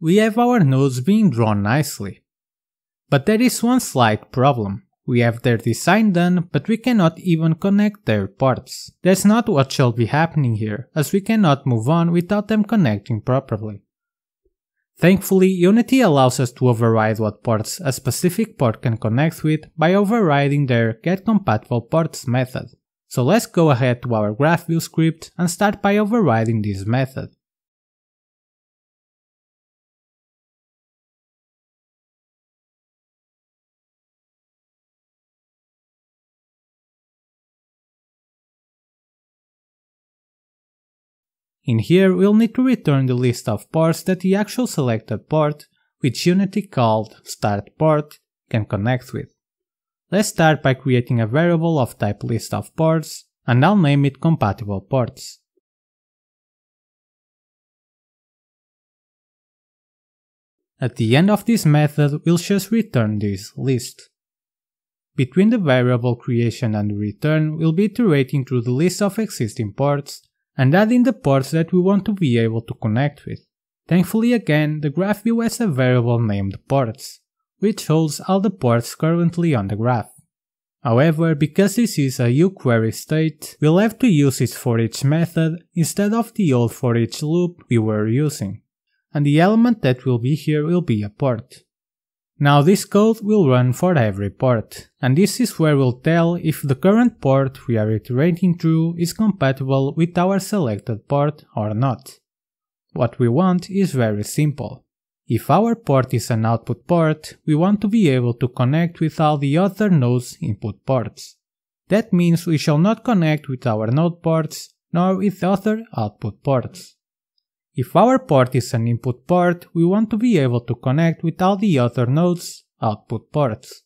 we have our nodes being drawn nicely. But there is one slight problem. We have their design done, but we cannot even connect their parts. That's not what shall be happening here, as we cannot move on without them connecting properly. Thankfully, Unity allows us to override what parts a specific part can connect with by overriding their getCompatibleParts method. So let's go ahead to our GraphView script and start by overriding this method. In here we'll need to return the list of ports that the actual selected port, which Unity called start port, can connect with. Let's start by creating a variable of type list of ports, and I'll name it compatible ports. At the end of this method, we'll just return this list. Between the variable creation and the return, we'll be iterating through the list of existing ports and add in the ports that we want to be able to connect with. Thankfully again, the graph view has a variable named ports, which holds all the ports currently on the graph. However, because this is a uQuery state, we'll have to use its forEach method instead of the old forEach loop we were using, and the element that will be here will be a port. Now this code will run for every port, and this is where we'll tell if the current port we are iterating through is compatible with our selected port or not. What we want is very simple. If our port is an output port, we want to be able to connect with all the other nodes input ports. That means we shall not connect with our node ports nor with other output ports. If our port is an input port, we want to be able to connect with all the other nodes output ports.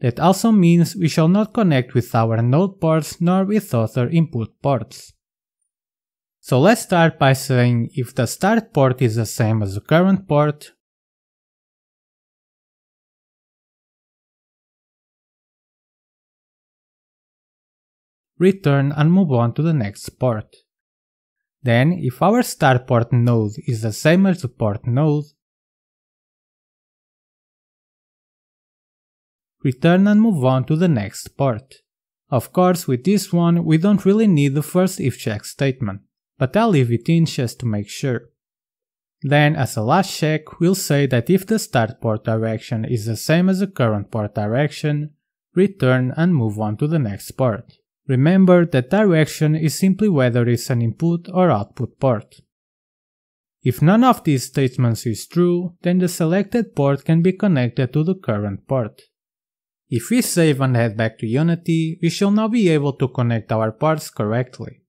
That also means we shall not connect with our node ports nor with other input ports. So let's start by saying if the start port is the same as the current port, return and move on to the next port. Then, if our start port node is the same as the port node, return and move on to the next port. Of course, with this one, we don't really need the first if check statement, but I'll leave it in just to make sure. Then, as a last check, we'll say that if the start port direction is the same as the current port direction, return and move on to the next port. Remember that direction is simply whether it's an input or output port. If none of these statements is true, then the selected port can be connected to the current port. If we save and head back to Unity, we shall now be able to connect our parts correctly.